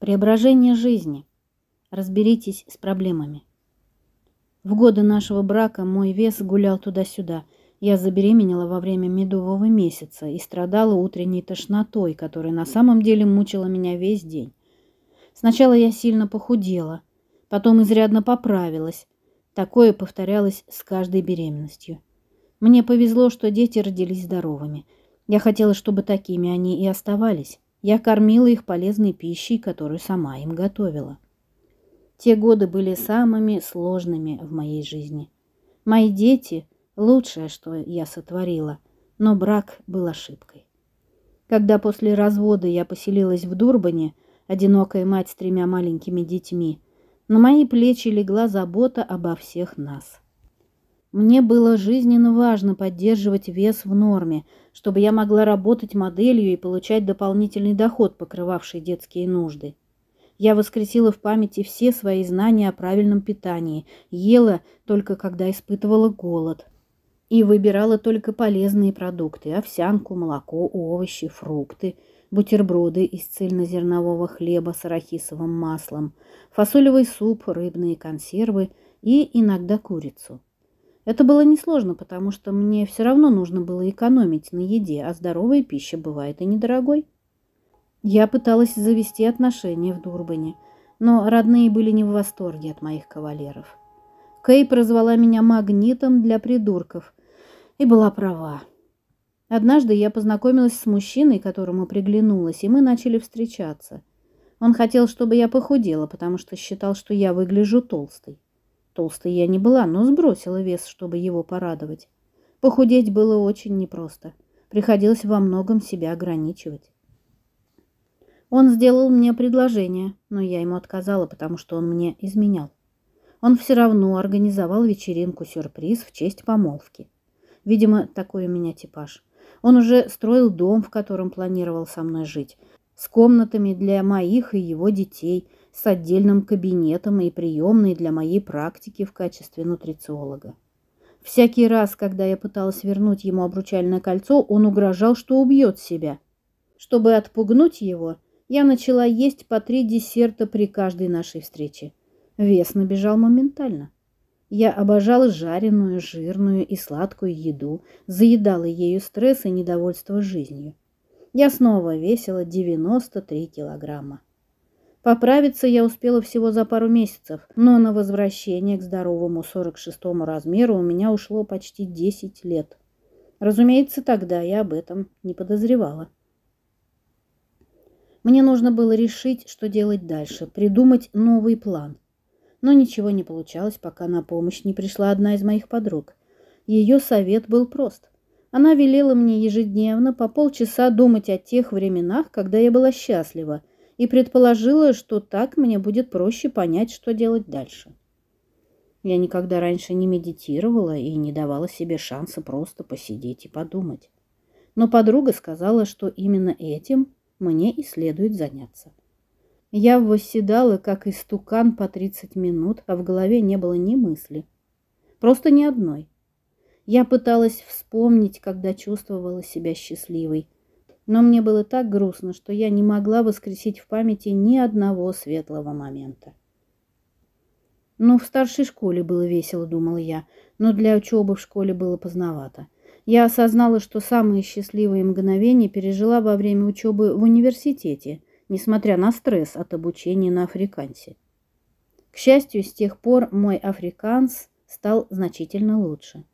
Преображение жизни. Разберитесь с проблемами. В годы нашего брака мой вес гулял туда-сюда. Я забеременела во время медового месяца и страдала утренней тошнотой, которая на самом деле мучила меня весь день. Сначала я сильно похудела, потом изрядно поправилась. Такое повторялось с каждой беременностью. Мне повезло, что дети родились здоровыми. Я хотела, чтобы такими они и оставались. Я кормила их полезной пищей, которую сама им готовила. Те годы были самыми сложными в моей жизни. Мои дети – лучшее, что я сотворила, но брак был ошибкой. Когда после развода я поселилась в Дурбане, одинокая мать с тремя маленькими детьми, на мои плечи легла забота обо всех нас – мне было жизненно важно поддерживать вес в норме, чтобы я могла работать моделью и получать дополнительный доход, покрывавший детские нужды. Я воскресила в памяти все свои знания о правильном питании, ела только когда испытывала голод и выбирала только полезные продукты – овсянку, молоко, овощи, фрукты, бутерброды из цельнозернового хлеба с арахисовым маслом, фасолевый суп, рыбные консервы и иногда курицу. Это было несложно, потому что мне все равно нужно было экономить на еде, а здоровая пища бывает и недорогой. Я пыталась завести отношения в Дурбане, но родные были не в восторге от моих кавалеров. Кей прозвала меня магнитом для придурков и была права. Однажды я познакомилась с мужчиной, которому приглянулась, и мы начали встречаться. Он хотел, чтобы я похудела, потому что считал, что я выгляжу толстой. Толстой я не была, но сбросила вес, чтобы его порадовать. Похудеть было очень непросто. Приходилось во многом себя ограничивать. Он сделал мне предложение, но я ему отказала, потому что он мне изменял. Он все равно организовал вечеринку-сюрприз в честь помолвки. Видимо, такой у меня типаж. Он уже строил дом, в котором планировал со мной жить, с комнатами для моих и его детей – с отдельным кабинетом и приемной для моей практики в качестве нутрициолога. Всякий раз, когда я пыталась вернуть ему обручальное кольцо, он угрожал, что убьет себя. Чтобы отпугнуть его, я начала есть по три десерта при каждой нашей встрече. Вес набежал моментально. Я обожала жареную, жирную и сладкую еду, заедала ею стресс и недовольство жизнью. Я снова весила 93 килограмма. Поправиться я успела всего за пару месяцев, но на возвращение к здоровому 46-му размеру у меня ушло почти 10 лет. Разумеется, тогда я об этом не подозревала. Мне нужно было решить, что делать дальше, придумать новый план. Но ничего не получалось, пока на помощь не пришла одна из моих подруг. Ее совет был прост. Она велела мне ежедневно по полчаса думать о тех временах, когда я была счастлива – и предположила, что так мне будет проще понять, что делать дальше. Я никогда раньше не медитировала и не давала себе шанса просто посидеть и подумать. Но подруга сказала, что именно этим мне и следует заняться. Я восседала, как истукан, по 30 минут, а в голове не было ни мысли. Просто ни одной. Я пыталась вспомнить, когда чувствовала себя счастливой – но мне было так грустно, что я не могла воскресить в памяти ни одного светлого момента. Ну, в старшей школе было весело, думала я, но для учебы в школе было поздновато. Я осознала, что самые счастливые мгновения пережила во время учебы в университете, несмотря на стресс от обучения на африкансе. К счастью, с тех пор мой африканс стал значительно лучше.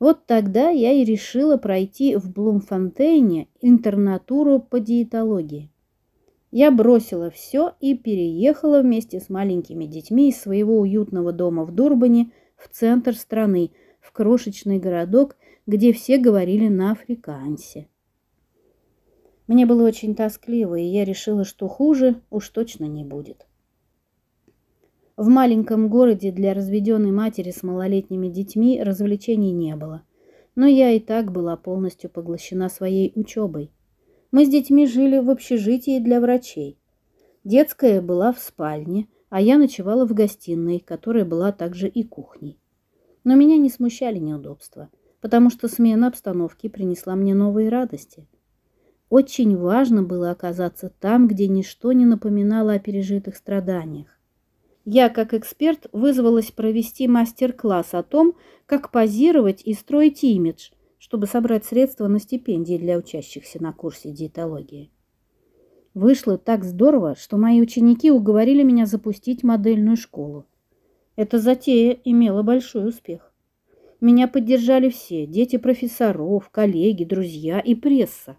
Вот тогда я и решила пройти в Блумфонтейне интернатуру по диетологии. Я бросила все и переехала вместе с маленькими детьми из своего уютного дома в Дурбане в центр страны, в крошечный городок, где все говорили на африкансе. Мне было очень тоскливо, и я решила, что хуже уж точно не будет. В маленьком городе для разведенной матери с малолетними детьми развлечений не было. Но я и так была полностью поглощена своей учебой. Мы с детьми жили в общежитии для врачей. Детская была в спальне, а я ночевала в гостиной, которая была также и кухней. Но меня не смущали неудобства, потому что смена обстановки принесла мне новые радости. Очень важно было оказаться там, где ничто не напоминало о пережитых страданиях. Я, как эксперт, вызвалась провести мастер-класс о том, как позировать и строить имидж, чтобы собрать средства на стипендии для учащихся на курсе диетологии. Вышло так здорово, что мои ученики уговорили меня запустить модельную школу. Эта затея имела большой успех. Меня поддержали все – дети профессоров, коллеги, друзья и пресса.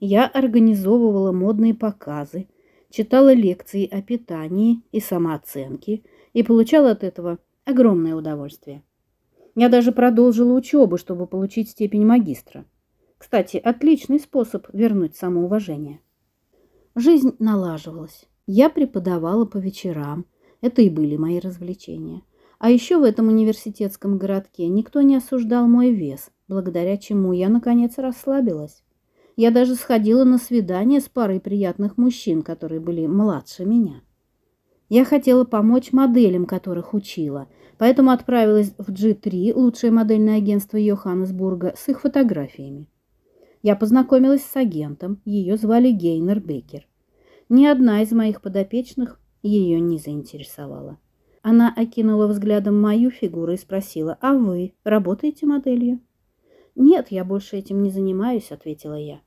Я организовывала модные показы – читала лекции о питании и самооценке и получала от этого огромное удовольствие. Я даже продолжила учебу, чтобы получить степень магистра. Кстати, отличный способ вернуть самоуважение. Жизнь налаживалась. Я преподавала по вечерам. Это и были мои развлечения. А еще в этом университетском городке никто не осуждал мой вес, благодаря чему я, наконец, расслабилась. Я даже сходила на свидание с парой приятных мужчин, которые были младше меня. Я хотела помочь моделям, которых учила, поэтому отправилась в G3, лучшее модельное агентство Йоханнесбурга, с их фотографиями. Я познакомилась с агентом, ее звали Гейнер Бекер. Ни одна из моих подопечных ее не заинтересовала. Она окинула взглядом мою фигуру и спросила, «А вы работаете моделью?» «Нет, я больше этим не занимаюсь», — ответила я.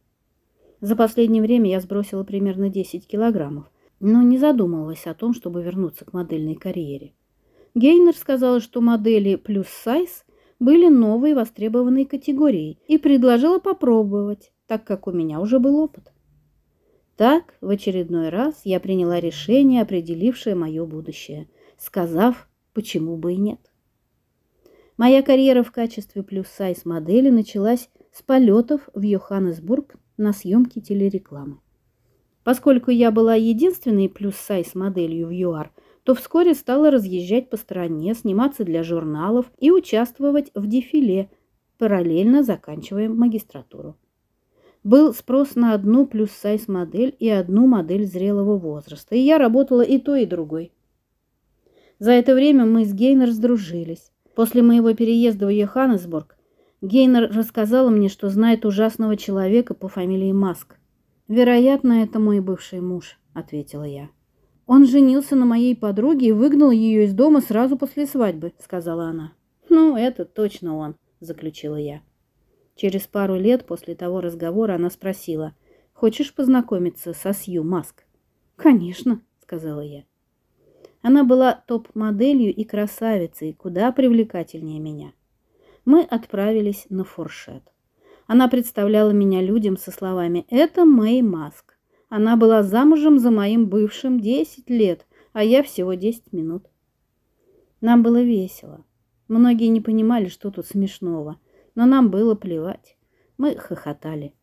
За последнее время я сбросила примерно 10 килограммов, но не задумывалась о том, чтобы вернуться к модельной карьере. Гейнер сказала, что модели плюс сайз были новой востребованной категорией и предложила попробовать, так как у меня уже был опыт. Так, в очередной раз я приняла решение, определившее мое будущее, сказав, почему бы и нет. Моя карьера в качестве плюс-сайз модели началась с полетов в Йоханнесбург на съемки телерекламы. Поскольку я была единственной плюс-сайз моделью в ЮАР, то вскоре стала разъезжать по стране, сниматься для журналов и участвовать в дефиле, параллельно заканчивая магистратуру. Был спрос на одну плюс-сайз модель и одну модель зрелого возраста, и я работала и той, и другой. За это время мы с Гейнер сдружились. После моего переезда в Йоханнесбург Гейнер рассказала мне, что знает ужасного человека по фамилии Маск. «Вероятно, это мой бывший муж», — ответила я. «Он женился на моей подруге и выгнал ее из дома сразу после свадьбы», — сказала она. «Ну, это точно он», — заключила я. Через пару лет после того разговора она спросила, «Хочешь познакомиться со Сью Маск?» «Конечно», — сказала я. Она была топ-моделью и красавицей, куда привлекательнее меня мы отправились на фуршет. Она представляла меня людям со словами «Это Мэй Маск». Она была замужем за моим бывшим 10 лет, а я всего 10 минут. Нам было весело. Многие не понимали, что тут смешного, но нам было плевать. Мы хохотали.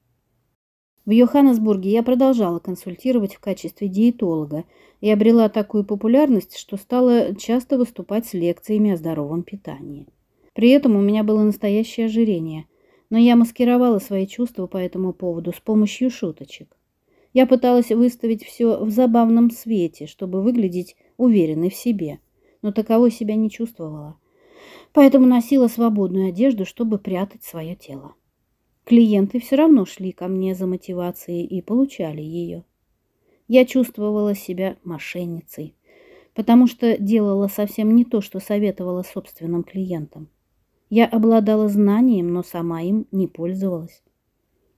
В Йоханнесбурге я продолжала консультировать в качестве диетолога и обрела такую популярность, что стала часто выступать с лекциями о здоровом питании. При этом у меня было настоящее ожирение, но я маскировала свои чувства по этому поводу с помощью шуточек. Я пыталась выставить все в забавном свете, чтобы выглядеть уверенной в себе, но таковой себя не чувствовала. Поэтому носила свободную одежду, чтобы прятать свое тело. Клиенты все равно шли ко мне за мотивацией и получали ее. Я чувствовала себя мошенницей, потому что делала совсем не то, что советовала собственным клиентам. Я обладала знанием, но сама им не пользовалась.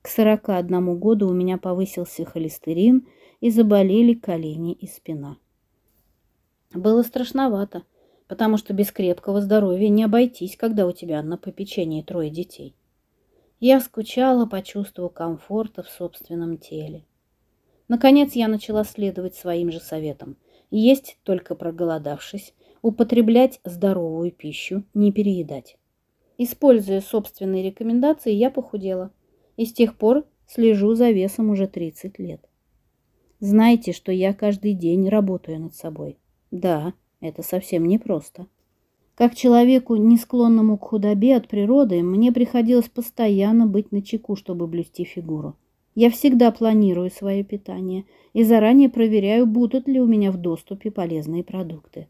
К 41 году у меня повысился холестерин и заболели колени и спина. Было страшновато, потому что без крепкого здоровья не обойтись, когда у тебя на попечении трое детей. Я скучала по чувству комфорта в собственном теле. Наконец я начала следовать своим же советам. Есть только проголодавшись, употреблять здоровую пищу, не переедать. Используя собственные рекомендации, я похудела. И с тех пор слежу за весом уже 30 лет. Знаете, что я каждый день работаю над собой. Да, это совсем непросто. Как человеку, не склонному к худобе от природы, мне приходилось постоянно быть на чеку, чтобы блюсти фигуру. Я всегда планирую свое питание и заранее проверяю, будут ли у меня в доступе полезные продукты.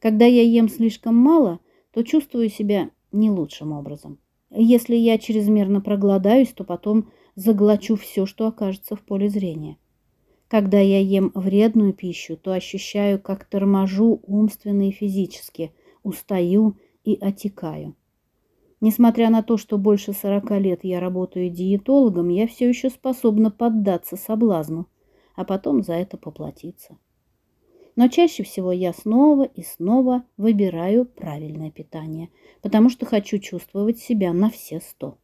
Когда я ем слишком мало, то чувствую себя не лучшим образом. Если я чрезмерно проголодаюсь, то потом заглочу все, что окажется в поле зрения. Когда я ем вредную пищу, то ощущаю, как торможу умственно и физически, устаю и отекаю. Несмотря на то, что больше 40 лет я работаю диетологом, я все еще способна поддаться соблазну, а потом за это поплатиться. Но чаще всего я снова и снова выбираю правильное питание, потому что хочу чувствовать себя на все сто.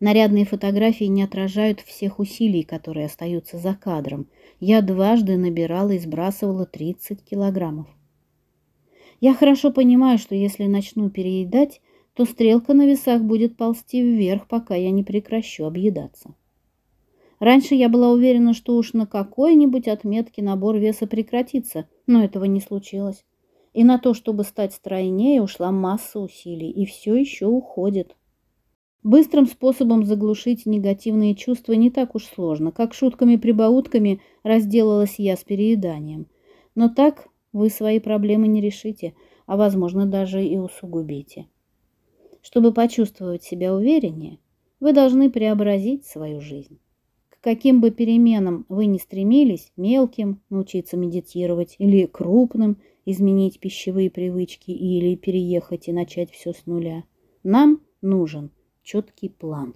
Нарядные фотографии не отражают всех усилий, которые остаются за кадром. Я дважды набирала и сбрасывала 30 килограммов. Я хорошо понимаю, что если начну переедать, то стрелка на весах будет ползти вверх, пока я не прекращу объедаться. Раньше я была уверена, что уж на какой-нибудь отметке набор веса прекратится, но этого не случилось. И на то, чтобы стать стройнее, ушла масса усилий, и все еще уходит. Быстрым способом заглушить негативные чувства не так уж сложно, как шутками-прибаутками разделалась я с перееданием. Но так вы свои проблемы не решите, а, возможно, даже и усугубите. Чтобы почувствовать себя увереннее, вы должны преобразить свою жизнь каким бы переменам вы ни стремились, мелким – научиться медитировать, или крупным – изменить пищевые привычки, или переехать и начать все с нуля, нам нужен четкий план.